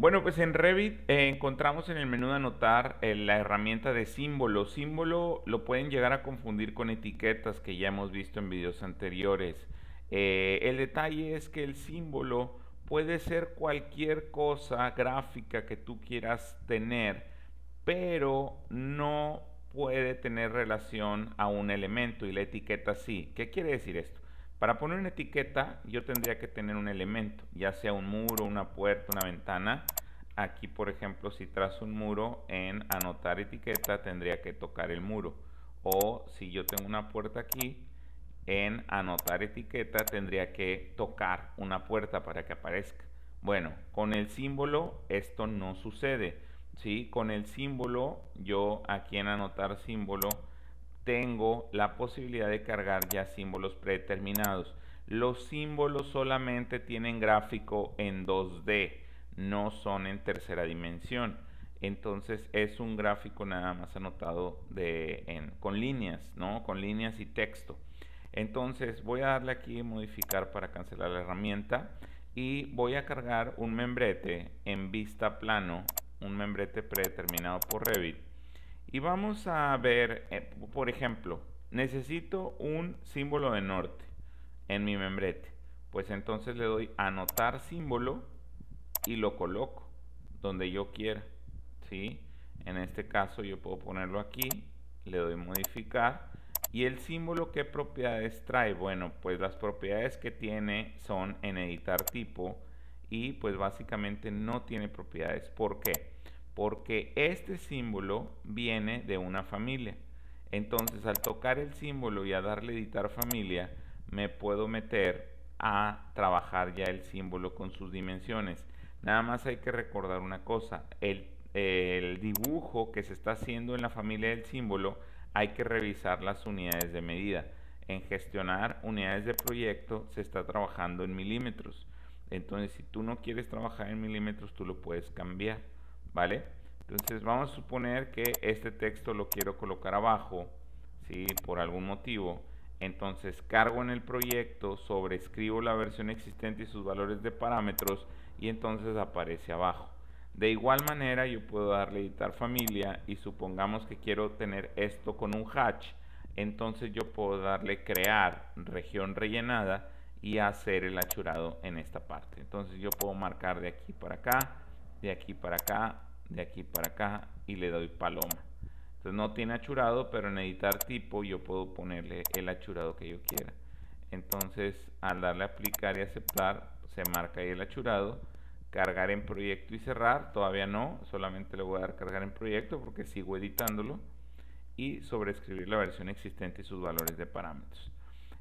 Bueno, pues en Revit eh, encontramos en el menú de anotar eh, la herramienta de símbolo. Símbolo lo pueden llegar a confundir con etiquetas que ya hemos visto en videos anteriores. Eh, el detalle es que el símbolo puede ser cualquier cosa gráfica que tú quieras tener, pero no puede tener relación a un elemento y la etiqueta sí. ¿Qué quiere decir esto? Para poner una etiqueta yo tendría que tener un elemento, ya sea un muro, una puerta, una ventana. Aquí, por ejemplo, si trazo un muro en anotar etiqueta tendría que tocar el muro. O si yo tengo una puerta aquí, en anotar etiqueta tendría que tocar una puerta para que aparezca. Bueno, con el símbolo esto no sucede. ¿sí? Con el símbolo, yo aquí en anotar símbolo tengo la posibilidad de cargar ya símbolos predeterminados. Los símbolos solamente tienen gráfico en 2D, no son en tercera dimensión. Entonces es un gráfico nada más anotado de, con líneas, ¿no? Con líneas y texto. Entonces voy a darle aquí modificar para cancelar la herramienta y voy a cargar un membrete en vista plano, un membrete predeterminado por Revit y vamos a ver, eh, por ejemplo, necesito un símbolo de norte en mi membrete. Pues entonces le doy anotar símbolo y lo coloco donde yo quiera. ¿sí? En este caso yo puedo ponerlo aquí, le doy modificar. ¿Y el símbolo qué propiedades trae? Bueno, pues las propiedades que tiene son en editar tipo y pues básicamente no tiene propiedades. ¿Por qué? porque este símbolo viene de una familia. Entonces al tocar el símbolo y a darle editar familia, me puedo meter a trabajar ya el símbolo con sus dimensiones. Nada más hay que recordar una cosa, el, el dibujo que se está haciendo en la familia del símbolo hay que revisar las unidades de medida. En gestionar unidades de proyecto se está trabajando en milímetros. Entonces, si tú no quieres trabajar en milímetros, tú lo puedes cambiar. ¿vale? Entonces vamos a suponer que este texto lo quiero colocar abajo, ¿sí? Por algún motivo. Entonces cargo en el proyecto, sobrescribo la versión existente y sus valores de parámetros y entonces aparece abajo. De igual manera yo puedo darle editar familia y supongamos que quiero tener esto con un hatch, entonces yo puedo darle crear región rellenada y hacer el achurado en esta parte. Entonces yo puedo marcar de aquí para acá, de aquí para acá, de aquí para acá y le doy paloma. Entonces no tiene achurado, pero en editar tipo yo puedo ponerle el achurado que yo quiera. Entonces al darle aplicar y aceptar se marca ahí el achurado. Cargar en proyecto y cerrar, todavía no, solamente le voy a dar cargar en proyecto porque sigo editándolo. Y sobreescribir la versión existente y sus valores de parámetros.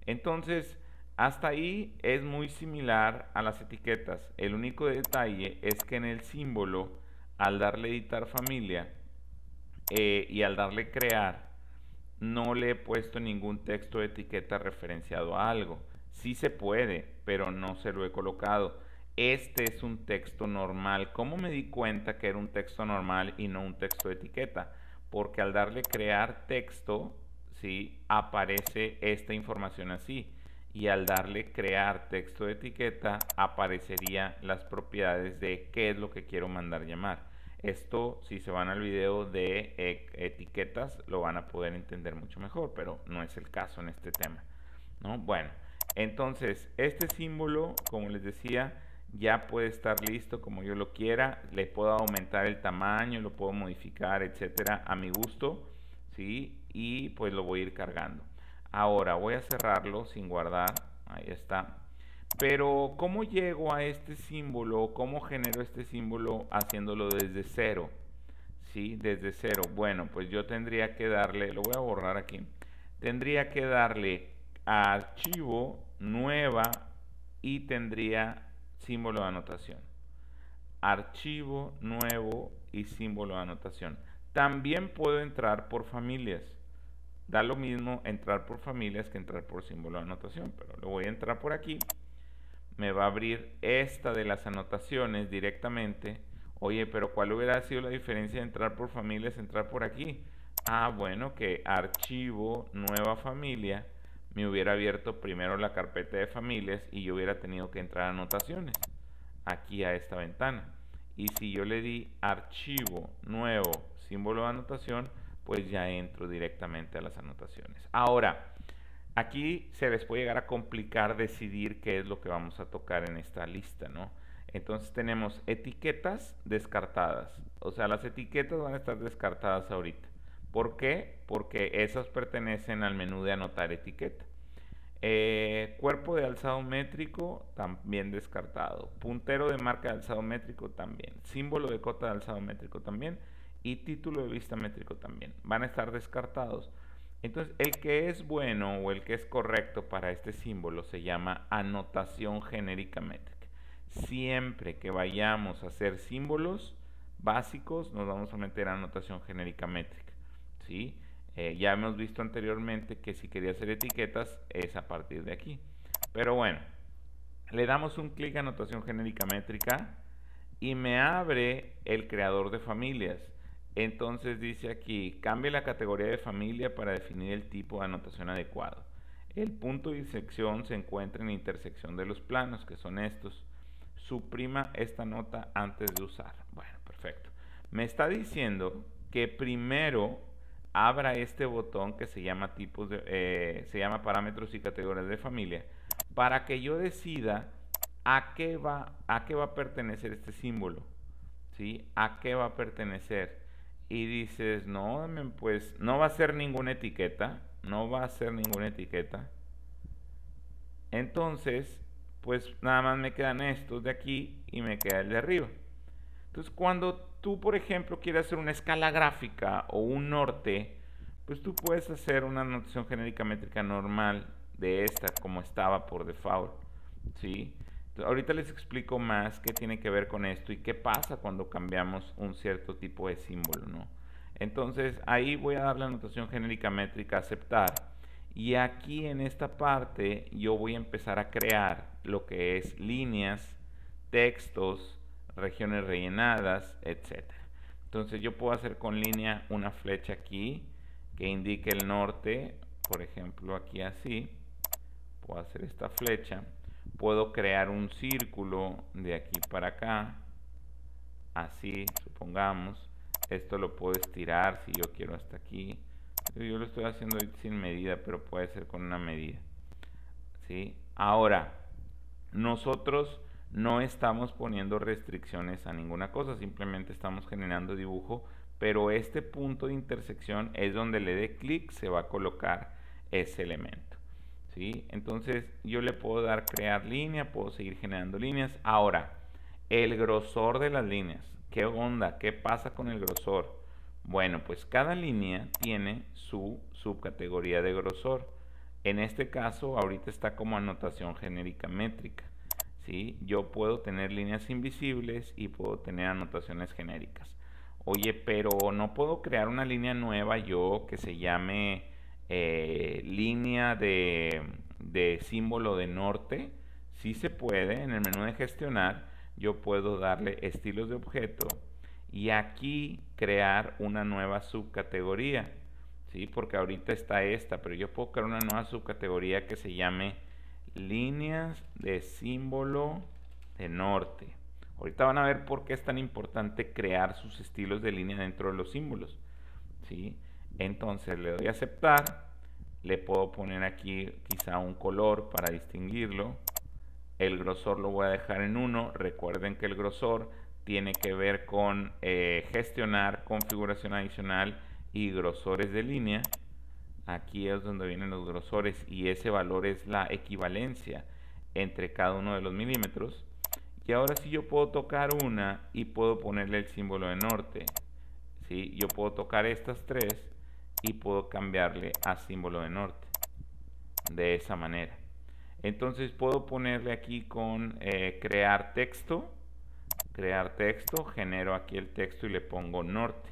Entonces, hasta ahí es muy similar a las etiquetas. El único detalle es que en el símbolo, al darle editar familia eh, y al darle crear, no le he puesto ningún texto de etiqueta referenciado a algo. Sí se puede, pero no se lo he colocado. Este es un texto normal. ¿Cómo me di cuenta que era un texto normal y no un texto de etiqueta? Porque al darle crear texto, ¿sí? aparece esta información así y al darle crear texto de etiqueta aparecería las propiedades de qué es lo que quiero mandar llamar. Esto si se van al video de e, etiquetas lo van a poder entender mucho mejor, pero no es el caso en este tema. Bueno, entonces este símbolo, como les decía, ya puede estar listo como yo lo quiera. Le puedo aumentar el tamaño, lo puedo modificar, etcétera, a mi gusto. ¿sí? Y pues lo voy a ir cargando. Ahora voy a cerrarlo sin guardar. Ahí está. Pero ¿cómo llego a este símbolo? ¿Cómo genero este símbolo haciéndolo desde cero? ¿Sí? Desde cero. Bueno, pues yo tendría que darle, lo voy a borrar aquí. Tendría que darle archivo, nueva y tendría símbolo de anotación. Archivo, nuevo y símbolo de anotación. También puedo entrar por familias. Da lo mismo entrar por familias que entrar por símbolo de anotación, pero lo voy a entrar por aquí. Me va a abrir esta de las anotaciones directamente. Oye, pero ¿cuál hubiera sido la diferencia de entrar por familias, entrar por aquí? Ah, bueno, que archivo, nueva familia, me hubiera abierto primero la carpeta de familias y yo hubiera tenido que entrar a anotaciones, aquí a esta ventana. Y si yo le di archivo, nuevo, símbolo de anotación, pues ya entro directamente a las anotaciones. Ahora, aquí se les puede llegar a complicar decidir qué es lo que vamos a tocar en esta lista, ¿no? Entonces tenemos etiquetas descartadas. O sea, las etiquetas van a estar descartadas ahorita. ¿Por qué? Porque esas pertenecen al menú de anotar etiqueta. Eh, cuerpo de alzado métrico también descartado. Puntero de marca de alzado métrico también. Símbolo de cota de alzado métrico también y título de vista métrico también. Van a estar descartados. Entonces, el que es bueno o el que es correcto para este símbolo se llama anotación genérica métrica. Siempre que vayamos a hacer símbolos básicos, nos vamos a meter a anotación genérica métrica. ¿sí? Eh, ya hemos visto anteriormente que si quería hacer etiquetas es a partir de aquí. Pero bueno, le damos un clic a anotación genérica métrica y me abre el creador de familias. Entonces dice aquí, cambie la categoría de familia para definir el tipo de anotación adecuado. El punto de sección se encuentra en la intersección de los planos, que son estos. Suprima esta nota antes de usar. Bueno, perfecto. Me está diciendo que primero abra este botón que se llama tipos de, eh, se llama parámetros y categorías de familia para que yo decida a qué va a qué va a pertenecer este símbolo ¿sí? a qué va a pertenecer y dices, no, pues no va a ser ninguna etiqueta, no va a ser ninguna etiqueta. Entonces, pues nada más me quedan estos de aquí y me queda el de arriba. Entonces, cuando tú, por ejemplo, quieres hacer una escala gráfica o un norte, pues tú puedes hacer una notación genérica métrica normal de esta como estaba por default, ¿sí? Ahorita les explico más qué tiene que ver con esto y qué pasa cuando cambiamos un cierto tipo de símbolo, ¿no? Entonces ahí voy a dar la anotación genérica métrica aceptar y aquí en esta parte yo voy a empezar a crear lo que es líneas, textos, regiones rellenadas, etc. Entonces yo puedo hacer con línea una flecha aquí que indique el norte, por ejemplo aquí así, puedo hacer esta flecha puedo crear un círculo de aquí para acá así supongamos esto lo puedo estirar si yo quiero hasta aquí yo lo estoy haciendo sin medida pero puede ser con una medida ¿sí? ahora nosotros no estamos poniendo restricciones a ninguna cosa simplemente estamos generando dibujo pero este punto de intersección es donde le dé clic se va a colocar ese elemento entonces yo le puedo dar crear línea, puedo seguir generando líneas. Ahora, el grosor de las líneas. ¿Qué onda? ¿Qué pasa con el grosor? Bueno, pues cada línea tiene su subcategoría de grosor. En este caso, ahorita está como anotación genérica métrica. ¿sí? Yo puedo tener líneas invisibles y puedo tener anotaciones genéricas. Oye, pero no puedo crear una línea nueva yo que se llame eh, línea de, símbolo de norte, si se puede, en el menú de gestionar, yo puedo darle estilos de objeto y aquí crear una nueva subcategoría. ¿sí? Porque ahorita está esta, pero yo puedo crear una nueva subcategoría que se llame líneas de símbolo de norte. Ahorita van a ver por qué es tan importante crear sus estilos de línea dentro de los símbolos. ¿sí? Entonces le doy a aceptar. Le puedo poner aquí quizá un color para distinguirlo. El grosor lo voy a dejar en 1. Recuerden que el grosor tiene que ver con eh, gestionar configuración adicional y grosores de línea. Aquí es donde vienen los grosores y ese valor es la equivalencia entre cada uno de los milímetros. Y ahora sí yo puedo tocar una y puedo ponerle el símbolo de norte. ¿sí? Yo puedo tocar estas tres y puedo cambiarle a símbolo de norte de esa manera entonces puedo ponerle aquí con eh, crear texto crear texto genero aquí el texto y le pongo norte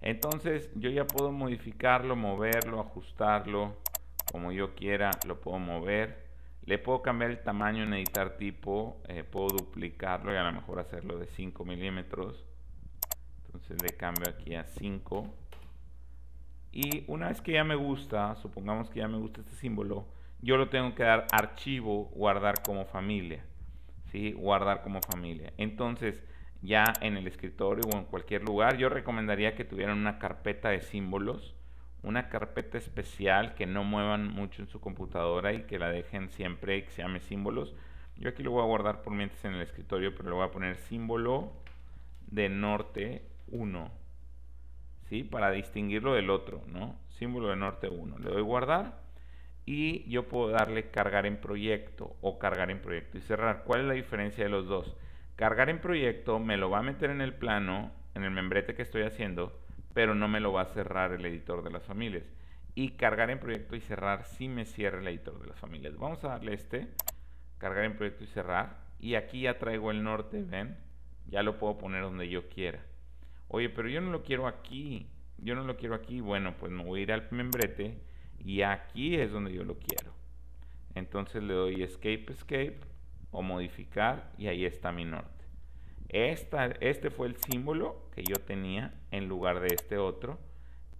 entonces yo ya puedo modificarlo moverlo ajustarlo como yo quiera lo puedo mover le puedo cambiar el tamaño en editar tipo eh, puedo duplicarlo y a lo mejor hacerlo de 5 milímetros entonces le cambio aquí a 5 y una vez que ya me gusta, supongamos que ya me gusta este símbolo, yo lo tengo que dar archivo, guardar como familia. ¿sí? Guardar como familia. Entonces, ya en el escritorio o en cualquier lugar, yo recomendaría que tuvieran una carpeta de símbolos, una carpeta especial que no muevan mucho en su computadora y que la dejen siempre que se llame símbolos. Yo aquí lo voy a guardar por mientras en el escritorio, pero lo voy a poner símbolo de norte 1. Para distinguirlo del otro, ¿no? Símbolo de norte 1. Le doy guardar y yo puedo darle cargar en proyecto o cargar en proyecto y cerrar. ¿Cuál es la diferencia de los dos? Cargar en proyecto me lo va a meter en el plano, en el membrete que estoy haciendo, pero no me lo va a cerrar el editor de las familias. Y cargar en proyecto y cerrar sí me cierra el editor de las familias. Vamos a darle este, cargar en proyecto y cerrar. Y aquí ya traigo el norte, ¿ven? Ya lo puedo poner donde yo quiera oye, pero yo no lo quiero aquí, yo no lo quiero aquí, bueno, pues me voy a ir al membrete y aquí es donde yo lo quiero. Entonces le doy escape, escape o modificar y ahí está mi norte. Esta, este fue el símbolo que yo tenía en lugar de este otro,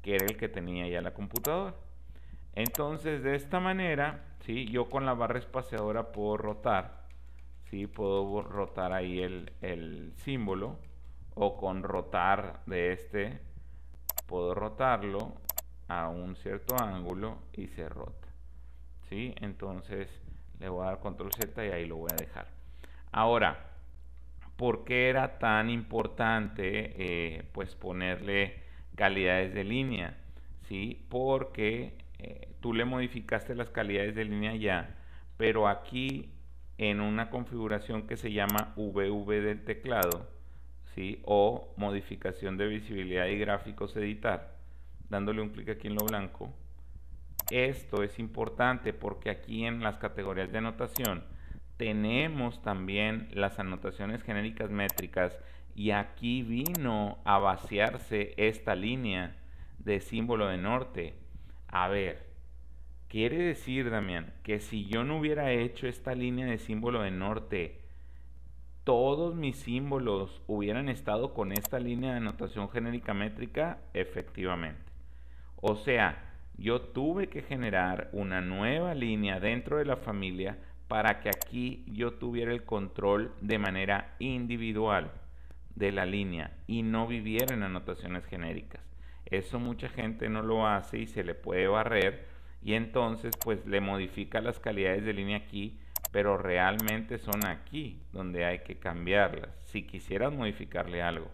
que era el que tenía ya la computadora. Entonces de esta manera, ¿sí? yo con la barra espaciadora puedo rotar, ¿sí? puedo rotar ahí el, el símbolo o con rotar de este puedo rotarlo a un cierto ángulo y se rota ¿sí? entonces le voy a dar control Z y ahí lo voy a dejar ahora ¿por qué era tan importante eh, pues ponerle calidades de línea? ¿sí? porque eh, tú le modificaste las calidades de línea ya pero aquí en una configuración que se llama VV del teclado o modificación de visibilidad y gráficos editar, dándole un clic aquí en lo blanco. Esto es importante porque aquí en las categorías de anotación tenemos también las anotaciones genéricas métricas y aquí vino a vaciarse esta línea de símbolo de norte. A ver, quiere decir, Damián, que si yo no hubiera hecho esta línea de símbolo de norte, todos mis símbolos hubieran estado con esta línea de anotación genérica métrica, efectivamente. O sea, yo tuve que generar una nueva línea dentro de la familia para que aquí yo tuviera el control de manera individual de la línea y no viviera en anotaciones genéricas. Eso mucha gente no lo hace y se le puede barrer y entonces pues le modifica las calidades de línea aquí pero realmente son aquí donde hay que cambiarlas. Si quisieras modificarle algo,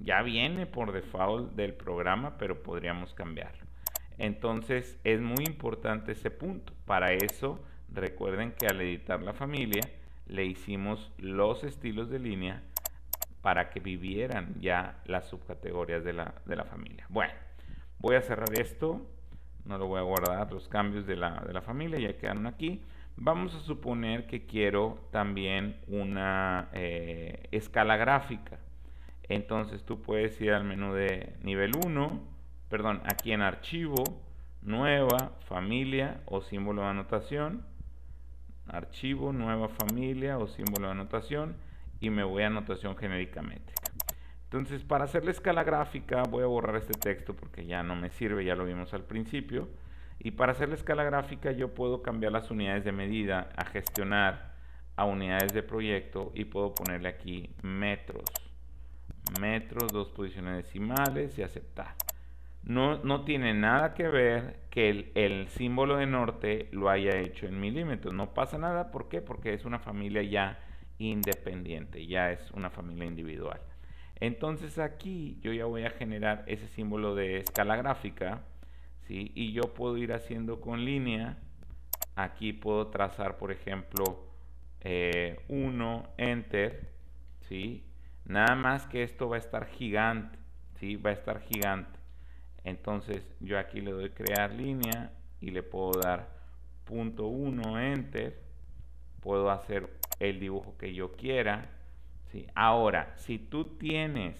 ya viene por default del programa, pero podríamos cambiarlo. Entonces es muy importante ese punto. Para eso, recuerden que al editar la familia, le hicimos los estilos de línea para que vivieran ya las subcategorías de la, familia. Bueno, voy a cerrar esto. No lo voy a guardar, los cambios de la, de la familia ya quedaron aquí. Vamos a suponer que quiero también una eh, escala gráfica. Entonces tú puedes ir al menú de nivel 1, perdón, aquí en archivo, nueva, familia o símbolo de anotación. Archivo, nueva familia o símbolo de anotación y me voy a anotación genéricamente Entonces para hacer la escala gráfica voy a borrar este texto porque ya no me sirve, ya lo vimos al principio. Y para hacer la escala gráfica yo puedo cambiar las unidades de medida a gestionar a unidades de proyecto y puedo ponerle aquí metros. Metros, dos posiciones decimales y aceptar. No, no tiene nada que ver que el, el símbolo de norte lo haya hecho en milímetros. No pasa nada. ¿Por qué? Porque es una familia ya independiente, ya es una familia individual. Entonces aquí yo ya voy a generar ese símbolo de escala gráfica y yo puedo ir haciendo con línea. Aquí puedo trazar, por ejemplo, 1, eh, Enter, ¿sí? Nada más que esto va a estar gigante, ¿sí? Va a estar gigante. Entonces yo aquí le doy crear línea y le puedo dar punto 1, Enter. Puedo hacer el dibujo que yo quiera. ¿sí? Ahora, si tú tienes,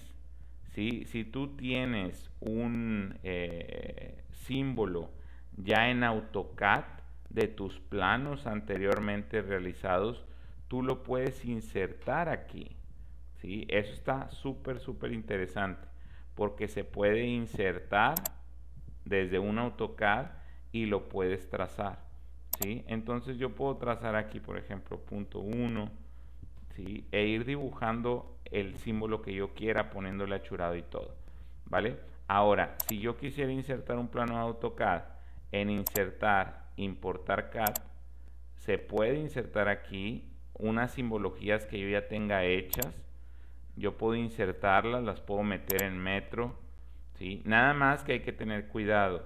¿sí? si tú tienes un... Eh, símbolo ya en AutoCAD de tus planos anteriormente realizados, tú lo puedes insertar aquí. ¿sí? Eso está súper, súper interesante porque se puede insertar desde un AutoCAD y lo puedes trazar. ¿sí? Entonces yo puedo trazar aquí, por ejemplo, punto 1 ¿sí? e ir dibujando el símbolo que yo quiera, poniéndole achurado y todo. ¿Vale? Ahora, si yo quisiera insertar un plano AutoCAD en insertar, importar CAD, se puede insertar aquí unas simbologías que yo ya tenga hechas. Yo puedo insertarlas, las puedo meter en metro. ¿sí? Nada más que hay que tener cuidado.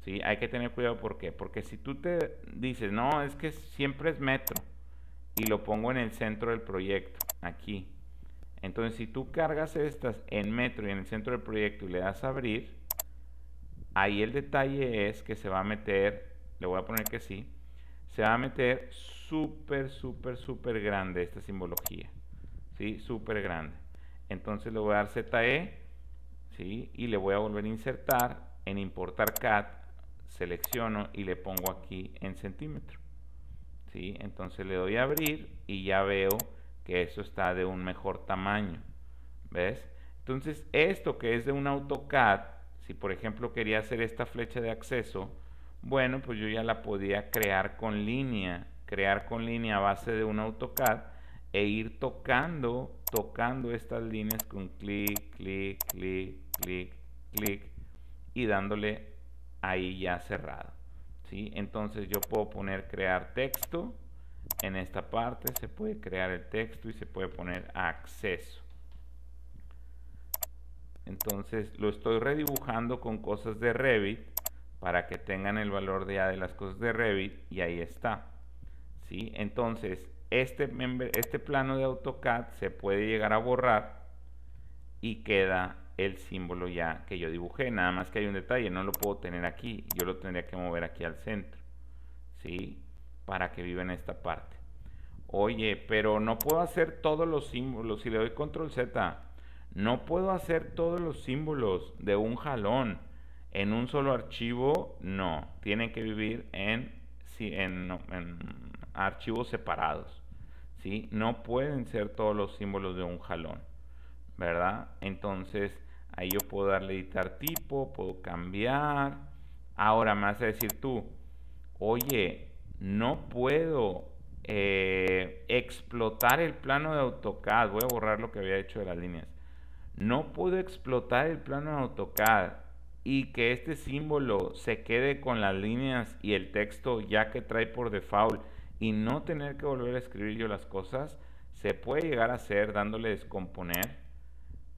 ¿sí? Hay que tener cuidado ¿por porque si tú te dices, no, es que siempre es metro y lo pongo en el centro del proyecto, aquí. Entonces, si tú cargas estas en Metro y en el centro del proyecto y le das a abrir, ahí el detalle es que se va a meter, le voy a poner que sí, se va a meter súper, súper, súper grande esta simbología. ¿Sí? Súper grande. Entonces le voy a dar ZE, ¿sí? Y le voy a volver a insertar en importar CAT, selecciono y le pongo aquí en centímetro. ¿Sí? Entonces le doy a abrir y ya veo que eso está de un mejor tamaño. ¿Ves? Entonces, esto que es de un AutoCAD, si por ejemplo quería hacer esta flecha de acceso, bueno, pues yo ya la podía crear con línea, crear con línea a base de un AutoCAD e ir tocando, tocando estas líneas con clic, clic, clic, clic, clic y dándole ahí ya cerrado. ¿sí? Entonces yo puedo poner crear texto, en esta parte se puede crear el texto y se puede poner acceso. Entonces lo estoy redibujando con cosas de Revit para que tengan el valor de A de las cosas de Revit y ahí está. ¿Sí? Entonces este, este plano de AutoCAD se puede llegar a borrar y queda el símbolo ya que yo dibujé. Nada más que hay un detalle, no lo puedo tener aquí. Yo lo tendría que mover aquí al centro. ¿Sí? para que viva en esta parte. Oye, pero no puedo hacer todos los símbolos. Si le doy control Z, no puedo hacer todos los símbolos de un jalón en un solo archivo. No, tienen que vivir en, en archivos separados. ¿sí? No pueden ser todos los símbolos de un jalón. ¿Verdad? Entonces, ahí yo puedo darle editar tipo, puedo cambiar. Ahora me vas a decir tú, oye, no puedo eh, explotar el plano de AutoCAD. Voy a borrar lo que había hecho de las líneas. No puedo explotar el plano de AutoCAD y que este símbolo se quede con las líneas y el texto ya que trae por default y no tener que volver a escribir yo las cosas, se puede llegar a hacer dándole descomponer.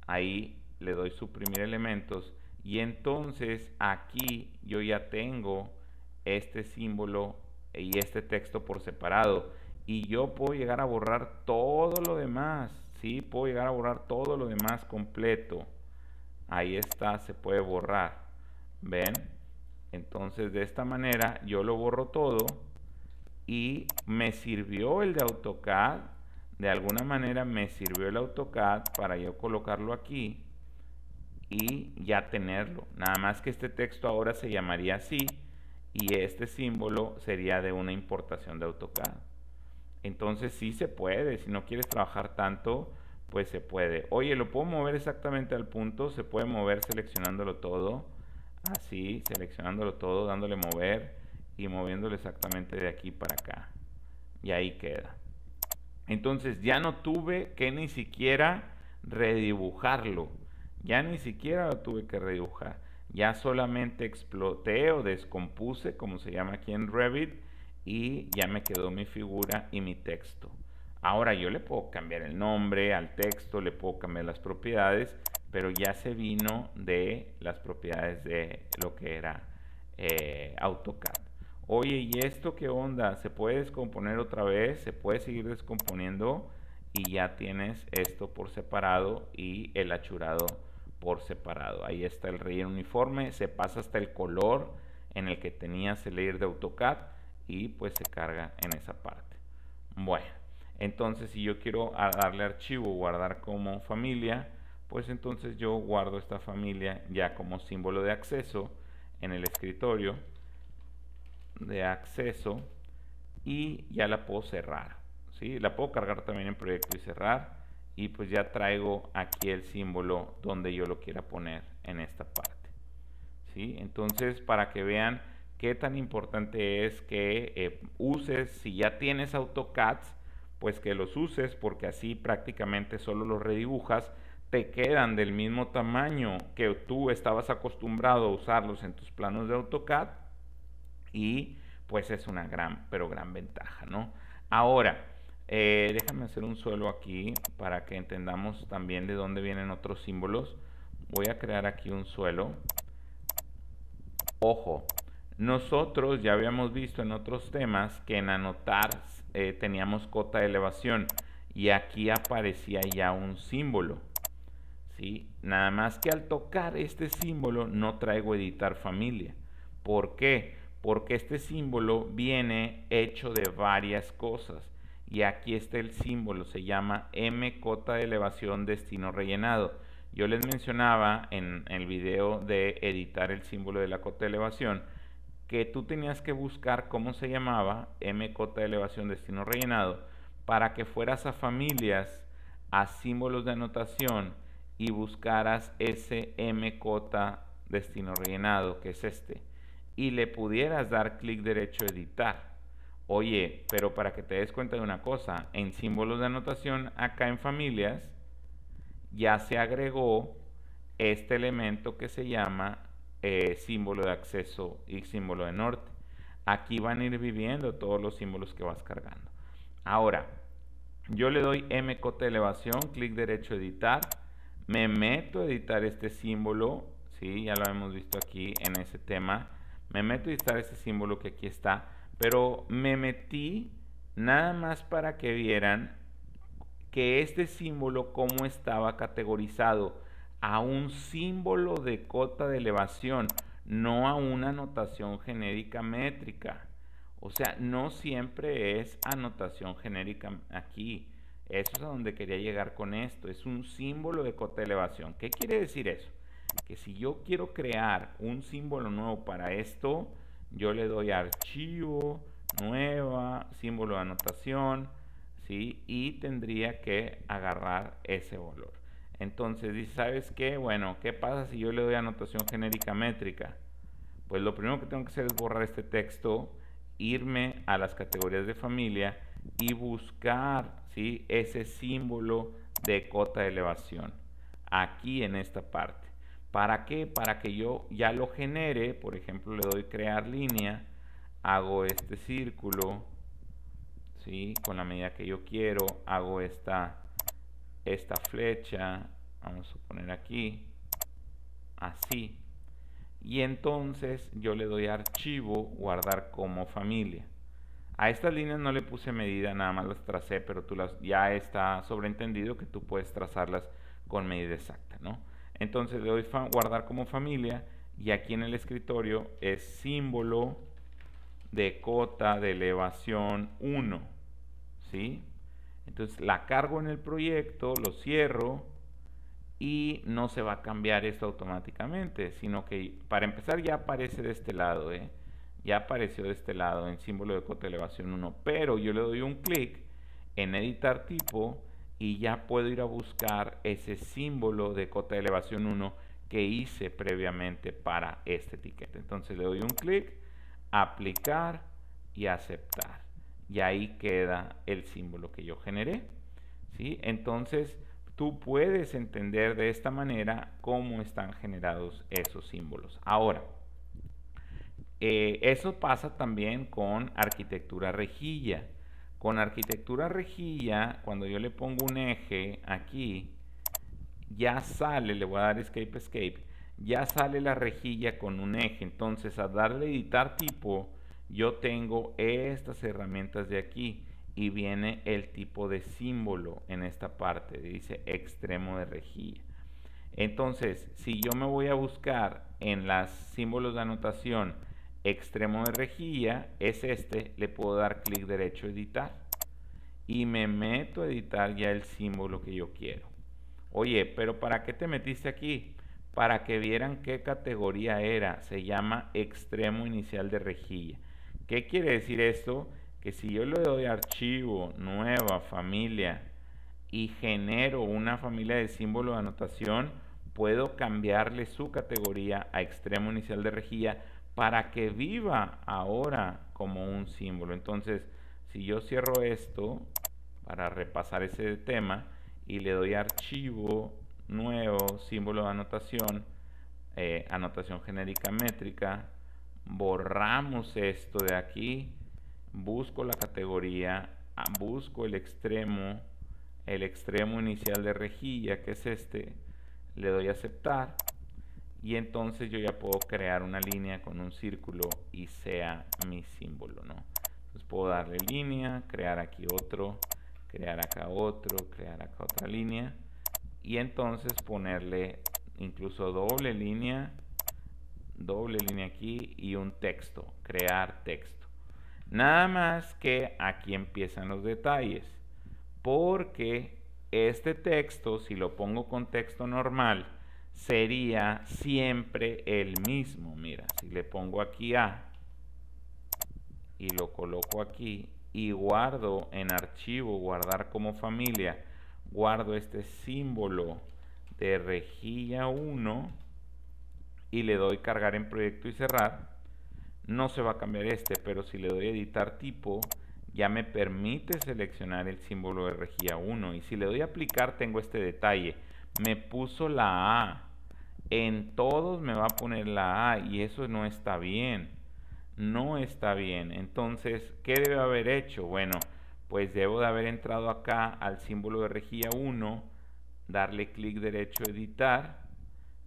Ahí le doy suprimir elementos y entonces aquí yo ya tengo este símbolo y este texto por separado. Y yo puedo llegar a borrar todo lo demás. Sí, puedo llegar a borrar todo lo demás completo. Ahí está, se puede borrar. ¿Ven? Entonces de esta manera yo lo borro todo y me sirvió el de AutoCAD. De alguna manera me sirvió el AutoCAD para yo colocarlo aquí y ya tenerlo. Nada más que este texto ahora se llamaría así y este símbolo sería de una importación de AutoCAD. Entonces sí se puede, si no quieres trabajar tanto, pues se puede. Oye, ¿lo puedo mover exactamente al punto? Se puede mover seleccionándolo todo, así, seleccionándolo todo, dándole mover y moviéndolo exactamente de aquí para acá. Y ahí queda. Entonces ya no tuve que ni siquiera redibujarlo. Ya ni siquiera lo tuve que redibujar. Ya solamente exploté o descompuse, como se llama aquí en Revit, y ya me quedó mi figura y mi texto. Ahora yo le puedo cambiar el nombre al texto, le puedo cambiar las propiedades, pero ya se vino de las propiedades de lo que era eh, AutoCAD. Oye, ¿y esto qué onda? ¿Se puede descomponer otra vez? ¿Se puede seguir descomponiendo? Y ya tienes esto por separado y el achurado por separado. Ahí está el relleno uniforme, se pasa hasta el color en el que tenías el layer de AutoCAD y pues se carga en esa parte. Bueno, entonces si yo quiero darle archivo, guardar como familia, pues entonces yo guardo esta familia ya como símbolo de acceso en el escritorio de acceso y ya la puedo cerrar. ¿sí? La puedo cargar también en proyecto y cerrar y pues ya traigo aquí el símbolo donde yo lo quiera poner en esta parte ¿sí? entonces para que vean qué tan importante es que eh, uses si ya tienes autocad pues que los uses porque así prácticamente solo los redibujas te quedan del mismo tamaño que tú estabas acostumbrado a usarlos en tus planos de AutoCAD y pues es una gran pero gran ventaja no ahora eh, déjame hacer un suelo aquí para que entendamos también de dónde vienen otros símbolos. Voy a crear aquí un suelo. Ojo, nosotros ya habíamos visto en otros temas que en anotar eh, teníamos cota de elevación y aquí aparecía ya un símbolo. ¿sí? Nada más que al tocar este símbolo no traigo editar familia. ¿Por qué? Porque este símbolo viene hecho de varias cosas y aquí está el símbolo, se llama M cota de elevación destino rellenado. Yo les mencionaba en el video de editar el símbolo de la cota elevación que tú tenías que buscar cómo se llamaba M cota de elevación destino rellenado para que fueras a familias, a símbolos de anotación y buscaras ese M cota destino rellenado que es este y le pudieras dar clic derecho editar Oye, pero para que te des cuenta de una cosa, en símbolos de anotación, acá en familias, ya se agregó este elemento que se llama eh, símbolo de acceso y símbolo de norte. Aquí van a ir viviendo todos los símbolos que vas cargando. Ahora, yo le doy M elevación, clic derecho editar, me meto a editar este símbolo, ¿sí? ya lo hemos visto aquí en ese tema, me meto a editar este símbolo que aquí está, pero me metí nada más para que vieran que este símbolo cómo estaba categorizado a un símbolo de cota de elevación, no a una anotación genérica métrica. O sea, no siempre es anotación genérica aquí. Eso es a donde quería llegar con esto. Es un símbolo de cota de elevación. ¿Qué quiere decir eso? Que si yo quiero crear un símbolo nuevo para esto, yo le doy archivo, nueva, símbolo de anotación, ¿sí? Y tendría que agarrar ese valor. Entonces dice, ¿sabes qué? Bueno, ¿qué pasa si yo le doy anotación genérica métrica? Pues lo primero que tengo que hacer es borrar este texto, irme a las categorías de familia y buscar ¿sí? ese símbolo de cota de elevación aquí en esta parte. ¿Para qué? Para que yo ya lo genere, por ejemplo, le doy crear línea, hago este círculo, ¿sí? Con la medida que yo quiero, hago esta, esta flecha, vamos a poner aquí, así. Y entonces yo le doy archivo, guardar como familia. A estas líneas no le puse medida, nada más las tracé, pero tú las, ya está sobreentendido que tú puedes trazarlas con medida exacta, ¿no? Entonces le doy guardar como familia y aquí en el escritorio es símbolo de cota de elevación 1. ¿sí? Entonces la cargo en el proyecto, lo cierro y no se va a cambiar esto automáticamente, sino que para empezar ya aparece de este lado, ¿eh? ya apareció de este lado en símbolo de cota de elevación 1, pero yo le doy un clic en editar tipo y ya puedo ir a buscar ese símbolo de cota de elevación 1 que hice previamente para este etiqueta. Entonces le doy un clic, aplicar y aceptar. Y ahí queda el símbolo que yo generé. ¿sí? Entonces tú puedes entender de esta manera cómo están generados esos símbolos. Ahora, eh, eso pasa también con arquitectura rejilla. Con arquitectura rejilla, cuando yo le pongo un eje aquí, ya sale, le voy a dar escape, escape, ya sale la rejilla con un eje. Entonces, a darle editar tipo, yo tengo estas herramientas de aquí y viene el tipo de símbolo en esta parte, dice extremo de rejilla. Entonces, si yo me voy a buscar en los símbolos de anotación, Extremo de rejilla es este, le puedo dar clic derecho editar y me meto a editar ya el símbolo que yo quiero. Oye, pero ¿para qué te metiste aquí? Para que vieran qué categoría era. Se llama extremo inicial de rejilla. ¿Qué quiere decir esto? Que si yo le doy archivo, nueva, familia y genero una familia de símbolo de anotación, puedo cambiarle su categoría a extremo inicial de rejilla para que viva ahora como un símbolo. Entonces, si yo cierro esto para repasar ese tema y le doy archivo nuevo, símbolo de anotación, eh, anotación genérica métrica, borramos esto de aquí, busco la categoría, ah, busco el extremo, el extremo inicial de rejilla, que es este, le doy aceptar y entonces yo ya puedo crear una línea con un círculo y sea mi símbolo, ¿no? Entonces puedo darle línea, crear aquí otro, crear acá otro, crear acá otra línea y entonces ponerle incluso doble línea, doble línea aquí y un texto, crear texto. Nada más que aquí empiezan los detalles, porque este texto, si lo pongo con texto normal, sería siempre el mismo. Mira, si le pongo aquí A y lo coloco aquí y guardo en archivo, guardar como familia, guardo este símbolo de rejilla 1 y le doy cargar en proyecto y cerrar, no se va a cambiar este, pero si le doy editar tipo, ya me permite seleccionar el símbolo de rejilla 1 y si le doy a aplicar tengo este detalle, me puso la A en todos me va a poner la A y eso no está bien. No está bien. Entonces, ¿qué debe haber hecho? Bueno, pues debo de haber entrado acá al símbolo de regía 1, darle clic derecho editar,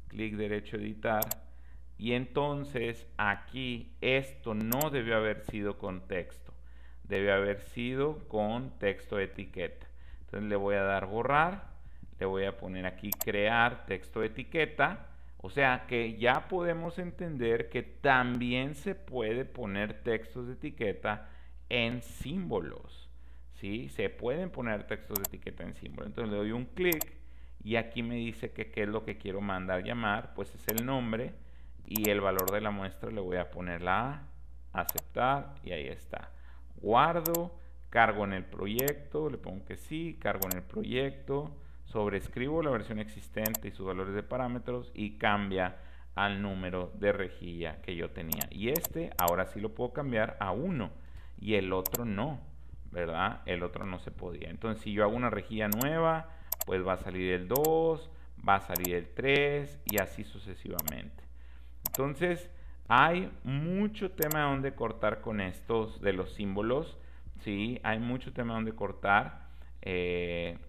clic derecho editar, y entonces aquí esto no debe haber sido con texto, debe haber sido con texto etiqueta. Entonces le voy a dar borrar le voy a poner aquí crear texto de etiqueta. O sea que ya podemos entender que también se puede poner textos de etiqueta en símbolos. ¿sí? Se pueden poner textos de etiqueta en símbolos. Entonces le doy un clic y aquí me dice que qué es lo que quiero mandar llamar. Pues es el nombre y el valor de la muestra le voy a poner la A, aceptar y ahí está. Guardo, cargo en el proyecto, le pongo que sí, cargo en el proyecto sobrescribo la versión existente y sus valores de parámetros y cambia al número de rejilla que yo tenía. Y este ahora sí lo puedo cambiar a 1 y el otro no, ¿verdad? El otro no se podía. Entonces si yo hago una rejilla nueva, pues va a salir el 2, va a salir el 3 y así sucesivamente. Entonces hay mucho tema donde cortar con estos de los símbolos, ¿sí? Hay mucho tema donde cortar. Eh,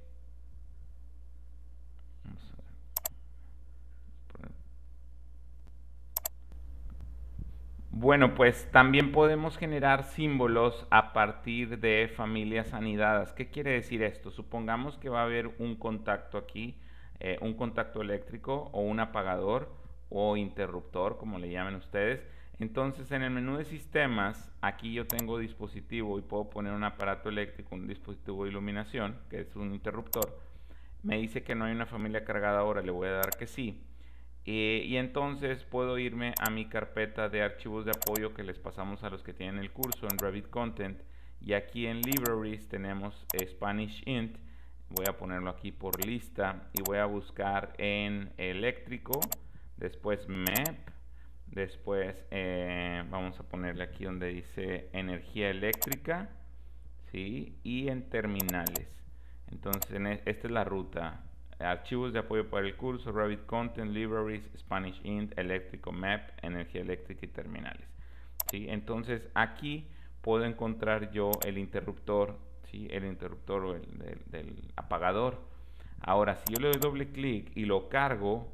Bueno, pues también podemos generar símbolos a partir de familias anidadas. ¿Qué quiere decir esto? Supongamos que va a haber un contacto aquí, eh, un contacto eléctrico o un apagador o interruptor, como le llamen ustedes. Entonces en el menú de sistemas, aquí yo tengo dispositivo y puedo poner un aparato eléctrico, un dispositivo de iluminación, que es un interruptor. Me dice que no hay una familia cargada ahora, le voy a dar que sí. Eh, y entonces puedo irme a mi carpeta de archivos de apoyo que les pasamos a los que tienen el curso en Revit Content. Y aquí en Libraries tenemos Spanish Int. Voy a ponerlo aquí por lista y voy a buscar en eléctrico, después Map después eh, vamos a ponerle aquí donde dice energía eléctrica, ¿sí? Y en terminales. Entonces e, esta es la ruta, Archivos de apoyo para el curso, Rabbit Content, Libraries, Spanish Int, Eléctrico Map, Energía Eléctrica y Terminales. ¿sí? Entonces aquí puedo encontrar yo el interruptor, ¿sí? el interruptor del, apagador. Ahora, si yo le doy doble clic y lo cargo,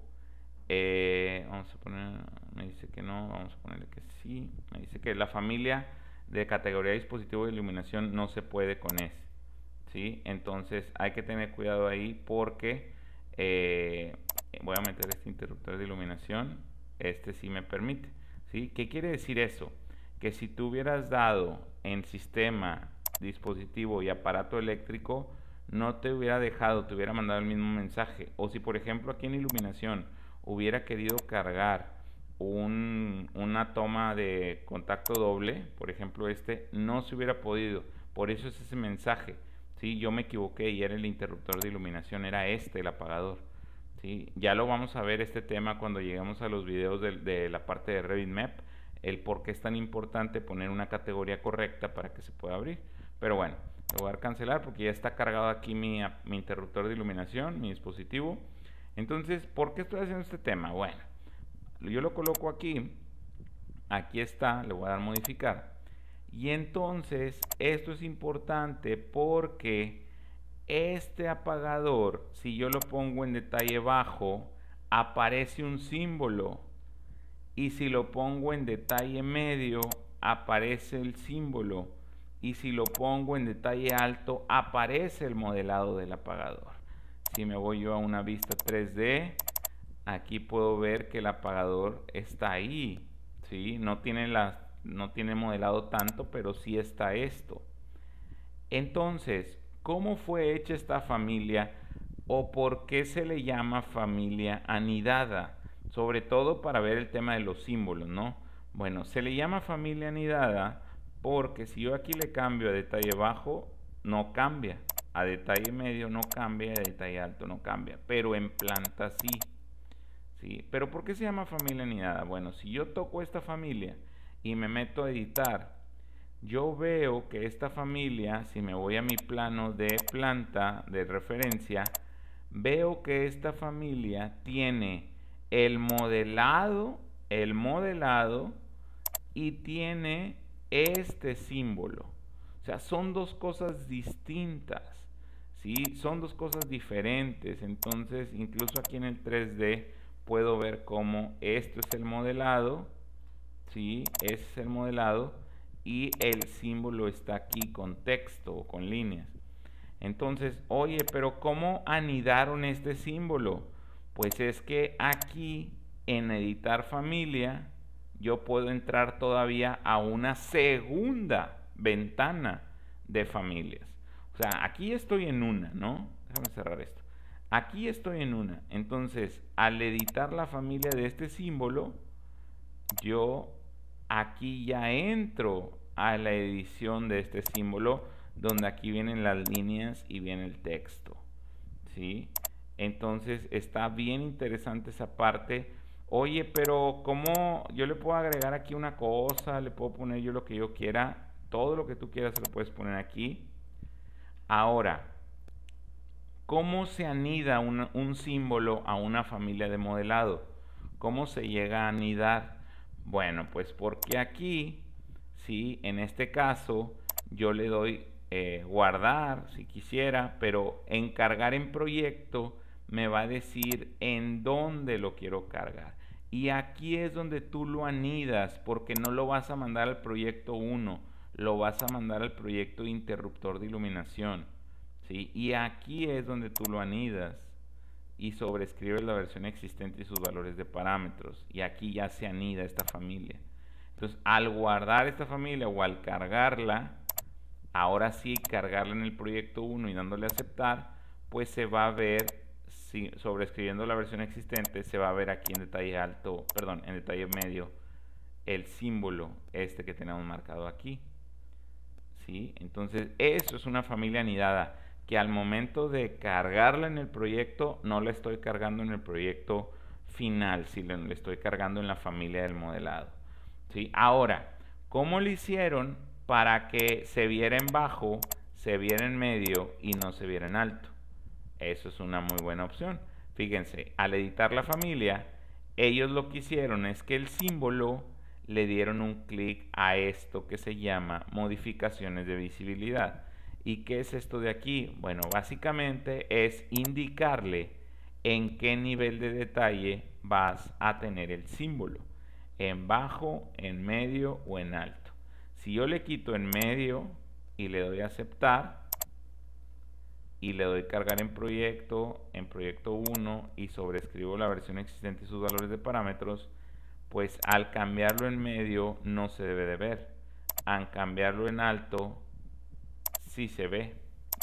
eh, vamos a poner, me dice que no, vamos a ponerle que sí, me dice que la familia de categoría dispositivo de iluminación no se puede con ese. Entonces hay que tener cuidado ahí porque eh, voy a meter este interruptor de iluminación. Este sí me permite. ¿sí? ¿Qué quiere decir eso? Que si tú hubieras dado en sistema, dispositivo y aparato eléctrico, no te hubiera dejado, te hubiera mandado el mismo mensaje. O si por ejemplo aquí en iluminación hubiera querido cargar una toma de contacto doble, por ejemplo este, no se hubiera podido. Por eso es ese mensaje. ¿sí? Yo me equivoqué y era el interruptor de iluminación, era este el apagador. ¿sí? Ya lo vamos a ver este tema cuando lleguemos a los videos de, la parte de Revit Map, el por qué es tan importante poner una categoría correcta para que se pueda abrir. Pero bueno, lo voy a dar cancelar porque ya está cargado aquí mi, mi interruptor de iluminación, mi dispositivo. Entonces, ¿por qué estoy haciendo este tema? Bueno, yo lo coloco aquí, aquí está, le voy a dar modificar y entonces esto es importante porque este apagador, si yo lo pongo en detalle bajo, aparece un símbolo. Y si lo pongo en detalle medio, aparece el símbolo. Y si lo pongo en detalle alto, aparece el modelado del apagador. Si me voy yo a una vista 3D, aquí puedo ver que el apagador está ahí. ¿sí? No tiene las no tiene modelado tanto, pero sí está esto. Entonces, ¿cómo fue hecha esta familia o por qué se le llama familia anidada? Sobre todo para ver el tema de los símbolos, ¿no? Bueno, se le llama familia anidada porque si yo aquí le cambio a detalle bajo, no cambia. A detalle medio no cambia, a detalle alto no cambia, pero en planta sí. ¿Sí? Pero ¿por qué se llama familia anidada? Bueno, si yo toco esta familia y me meto a editar, yo veo que esta familia, si me voy a mi plano de planta de referencia, veo que esta familia tiene el modelado, el modelado y tiene este símbolo. O sea, son dos cosas distintas, ¿sí? Son dos cosas diferentes. Entonces, incluso aquí en el 3D puedo ver cómo esto es el modelado ¿sí? Ese es el modelado y el símbolo está aquí con texto o con líneas. Entonces, oye, pero ¿cómo anidaron este símbolo? Pues es que aquí en editar familia yo puedo entrar todavía a una segunda ventana de familias. O sea, aquí estoy en una, ¿no? Déjame cerrar esto. Aquí estoy en una. Entonces, al editar la familia de este símbolo, yo aquí ya entro a la edición de este símbolo donde aquí vienen las líneas y viene el texto. Entonces está bien interesante esa parte. Oye, pero ¿cómo yo le puedo agregar aquí una cosa? Le puedo poner yo lo que yo quiera. Todo lo que tú quieras lo puedes poner aquí. Ahora, ¿cómo se anida un, un símbolo a una familia de modelado? ¿Cómo se llega a anidar? Bueno, pues porque aquí, sí, en este caso yo le doy eh, guardar si quisiera, pero encargar en proyecto me va a decir en dónde lo quiero cargar. Y aquí es donde tú lo anidas, porque no lo vas a mandar al proyecto 1, lo vas a mandar al proyecto interruptor de iluminación. Y aquí es donde tú lo anidas y sobrescribe la versión existente y sus valores de parámetros. Y aquí ya se anida esta familia. Entonces, al guardar esta familia o al cargarla, ahora sí cargarla en el proyecto 1 y dándole a aceptar, pues se va a ver, si, sobrescribiendo la versión existente, se va a ver aquí en detalle alto, perdón, en detalle medio, el símbolo este que tenemos marcado aquí. ¿Sí? Entonces, eso es una familia anidada que al momento de cargarla en el proyecto, no la estoy cargando en el proyecto final, sino la estoy cargando en la familia del modelado. ¿sí? Ahora, ¿cómo lo hicieron para que se viera en bajo, se viera en medio y no se viera en alto? Eso es una muy buena opción. Fíjense, al editar la familia, ellos lo que hicieron es que el símbolo le dieron un clic a esto que se llama modificaciones de visibilidad. ¿Y qué es esto de aquí? Bueno, básicamente es indicarle en qué nivel de detalle vas a tener el símbolo. En bajo, en medio o en alto. Si yo le quito en medio y le doy a aceptar y le doy cargar en proyecto, en proyecto 1 y sobrescribo la versión existente y sus valores de parámetros, pues al cambiarlo en medio no se debe de ver. Al cambiarlo en alto sí se ve.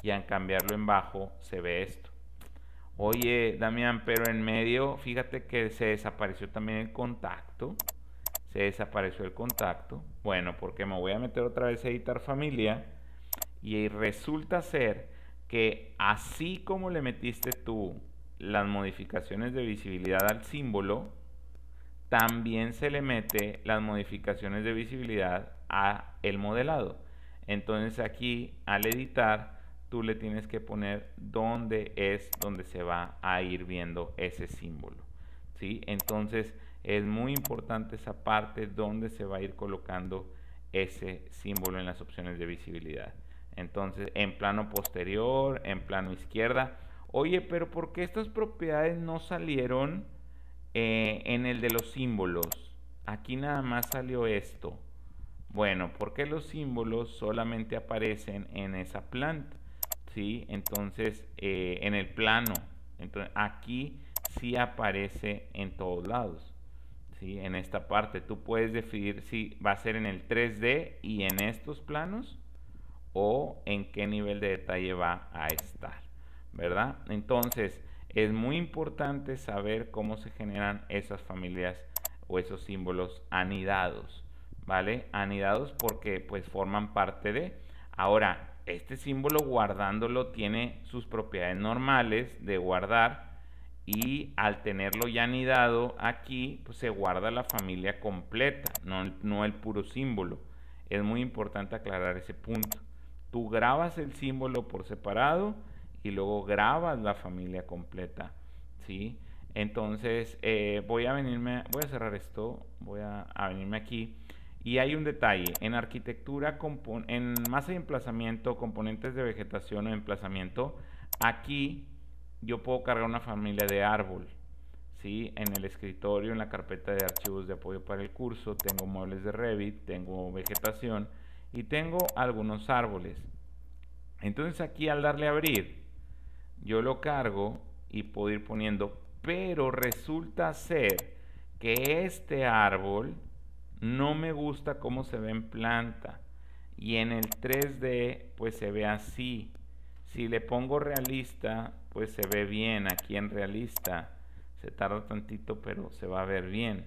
Y al cambiarlo en bajo se ve esto. Oye, Damián, pero en medio, fíjate que se desapareció también el contacto. Se desapareció el contacto. Bueno, porque me voy a meter otra vez a editar familia. Y resulta ser que así como le metiste tú las modificaciones de visibilidad al símbolo, también se le mete las modificaciones de visibilidad a el modelado. Entonces aquí al editar tú le tienes que poner dónde es donde se va a ir viendo ese símbolo. ¿sí? Entonces es muy importante esa parte donde se va a ir colocando ese símbolo en las opciones de visibilidad. Entonces en plano posterior, en plano izquierda. Oye, pero ¿por qué estas propiedades no salieron eh, en el de los símbolos? Aquí nada más salió esto. Bueno, porque los símbolos solamente aparecen en esa planta, ¿sí? Entonces, eh, en el plano. Entonces, aquí sí aparece en todos lados, ¿sí? En esta parte. Tú puedes decidir si va a ser en el 3D y en estos planos o en qué nivel de detalle va a estar, ¿verdad? Entonces, es muy importante saber cómo se generan esas familias o esos símbolos anidados. ¿vale? Anidados porque pues forman parte de... Ahora, este símbolo guardándolo tiene sus propiedades normales de guardar y al tenerlo ya anidado aquí, pues se guarda la familia completa, no, el puro símbolo. Es muy importante aclarar ese punto. Tú grabas el símbolo por separado y luego grabas la familia completa, ¿sí? Entonces, eh, voy a venirme, voy a cerrar esto, voy a venirme aquí y hay un detalle, en arquitectura, en masa de emplazamiento, componentes de vegetación o emplazamiento, aquí yo puedo cargar una familia de árbol. ¿sí? En el escritorio, en la carpeta de archivos de apoyo para el curso, tengo muebles de Revit, tengo vegetación y tengo algunos árboles. Entonces aquí al darle a abrir, yo lo cargo y puedo ir poniendo, pero resulta ser que este árbol no me gusta cómo se ve en planta. Y en el 3D, pues se ve así. Si le pongo realista, pues se ve bien aquí en realista. Se tarda tantito, pero se va a ver bien.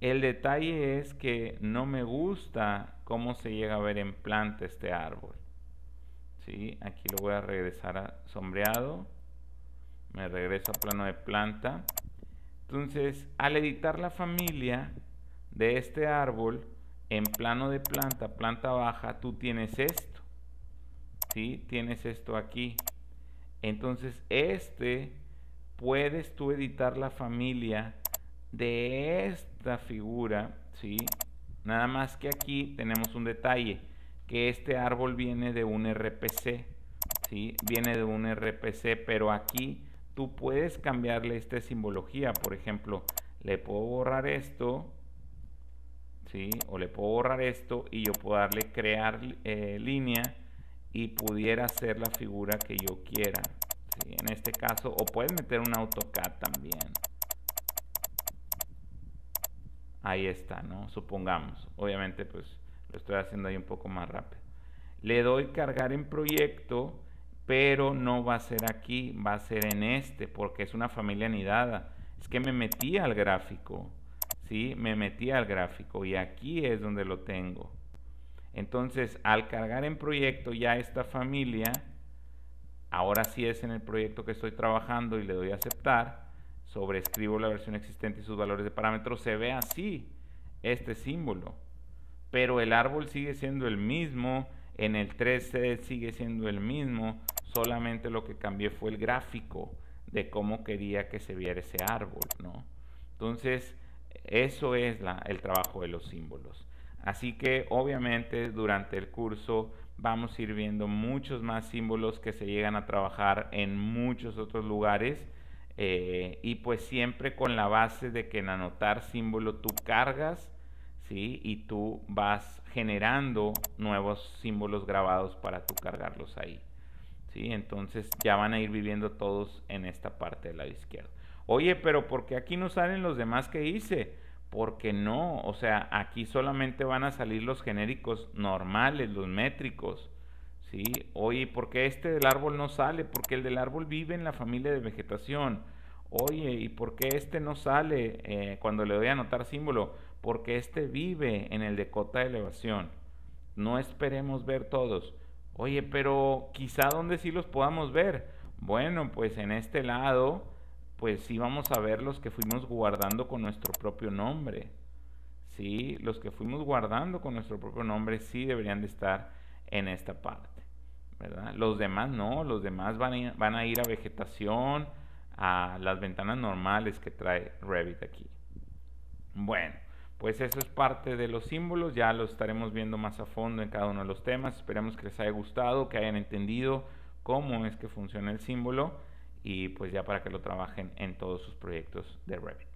El detalle es que no me gusta cómo se llega a ver en planta este árbol. ¿Sí? Aquí lo voy a regresar a sombreado. Me regreso a plano de planta. Entonces, al editar la familia, de este árbol, en plano de planta, planta baja, tú tienes esto. ¿Sí? Tienes esto aquí. Entonces, este puedes tú editar la familia de esta figura, ¿sí? Nada más que aquí tenemos un detalle, que este árbol viene de un RPC, ¿sí? Viene de un RPC, pero aquí tú puedes cambiarle esta simbología, por ejemplo, le puedo borrar esto ¿sí? O le puedo borrar esto y yo puedo darle crear eh, línea y pudiera hacer la figura que yo quiera. En este caso, o puedes meter un AutoCAD también. Ahí está, ¿no? Supongamos. Obviamente, pues lo estoy haciendo ahí un poco más rápido. Le doy cargar en proyecto, pero no va a ser aquí, va a ser en este, porque es una familia anidada. Es que me metí al gráfico me metí al gráfico y aquí es donde lo tengo. Entonces, al cargar en proyecto ya esta familia, ahora sí es en el proyecto que estoy trabajando y le doy a aceptar, Sobrescribo la versión existente y sus valores de parámetros, se ve así este símbolo. Pero el árbol sigue siendo el mismo, en el 3C sigue siendo el mismo, solamente lo que cambié fue el gráfico de cómo quería que se viera ese árbol, ¿no? Entonces, eso es el trabajo de los símbolos. Así que obviamente durante el curso vamos a ir viendo muchos más símbolos que se llegan a trabajar en muchos otros lugares eh, y pues siempre con la base de que en anotar símbolo tú cargas ¿sí? y tú vas generando nuevos símbolos grabados para tú cargarlos ahí. ¿sí? Entonces ya van a ir viviendo todos en esta parte de la izquierda. Oye, pero ¿por qué aquí no salen los demás que hice? Porque no, o sea, aquí solamente van a salir los genéricos normales, los métricos. ¿Sí? Oye, ¿por qué este del árbol no sale? Porque el del árbol vive en la familia de vegetación. Oye, ¿y por qué este no sale eh, cuando le doy a anotar símbolo? Porque este vive en el de cota de elevación. No esperemos ver todos. Oye, pero quizá donde sí los podamos ver. Bueno, pues en este lado pues sí, vamos a ver los que fuimos guardando con nuestro propio nombre. ¿sí? Los que fuimos guardando con nuestro propio nombre sí deberían de estar en esta parte. ¿verdad? Los demás no, los demás van a ir, a, vegetación, a las ventanas normales que trae Revit aquí. Bueno, pues eso es parte de los símbolos, ya lo estaremos viendo más a fondo en cada uno de los temas. esperamos que les haya gustado, que hayan entendido cómo es que funciona el símbolo y pues ya para que lo trabajen en todos sus proyectos de Revit.